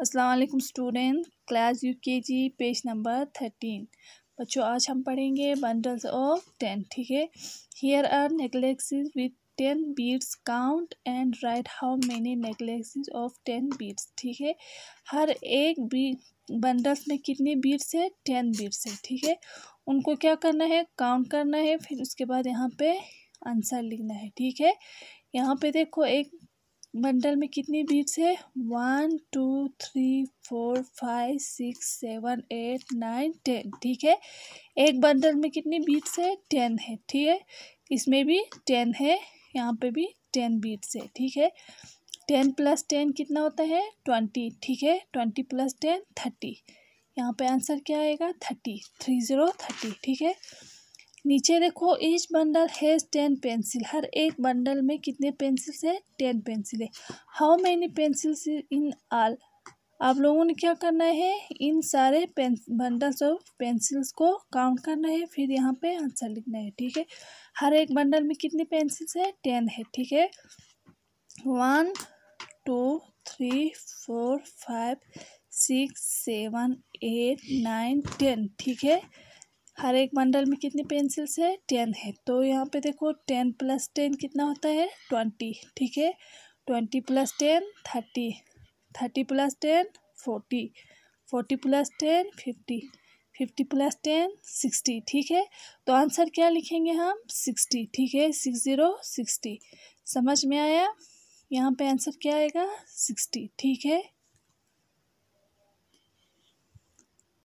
अस्सलाम student class you के जी page number thirteen बच्चों आज हम पढ़ेंगे बंडल्स ऑफ टेन ठीक है here are necklaces with ten beads count and write how many necklaces of ten beads ठीक है हर एक बी बंडल्स में कितने बीट्स है टेन बीट्स है ठीक है उनको क्या करना है काउंट करना है फिर उसके बाद यहाँ पे आंसर लिखना है ठीक है यहाँ पे देखो एक बंडल में कितनी बीट्स है one two three four five six seven eight nine ten ठीक है एक बंडल में कितनी बीट्स है टेन है ठीक है इसमें भी टेन है यहाँ पे भी टेन बीट्स है ठीक है टेन प्लस टेन कितना होता है ट्वेंटी ठीक है ट्वेंटी प्लस टेन थर्टी यहाँ पे आंसर क्या आएगा थर्टी थ्री ज़ीरो थर्टी ठीक है नीचे देखो each bundle has ten pencil हर एक बंडल में कितने पेंसिल्स हैं टेन पेंसिल है how many pencils in all आप लोगों ने क्या करना है इन सारे पें बंडल्स ऑफ पेंसिल्स को काउंट करना है फिर यहाँ पे आंसर लिखना है ठीक है हर एक बंडल में कितनी पेंसिल्स है टेन है ठीक है one two three four five six seven eight nine ten ठीक है हर एक मंडल में कितनी पेंसिल्स है टेन है तो यहाँ पे देखो टेन प्लस टेन कितना होता है ट्वेंटी ठीक है twenty plus ten thirty thirty plus ten forty forty plus ten fifty fifty plus ten sixty ठीक है तो आंसर क्या लिखेंगे हम सिक्सटी ठीक है सिक्स ज़ीरो सिक्सटी समझ में आया यहाँ पे आंसर क्या आएगा सिक्सटी ठीक है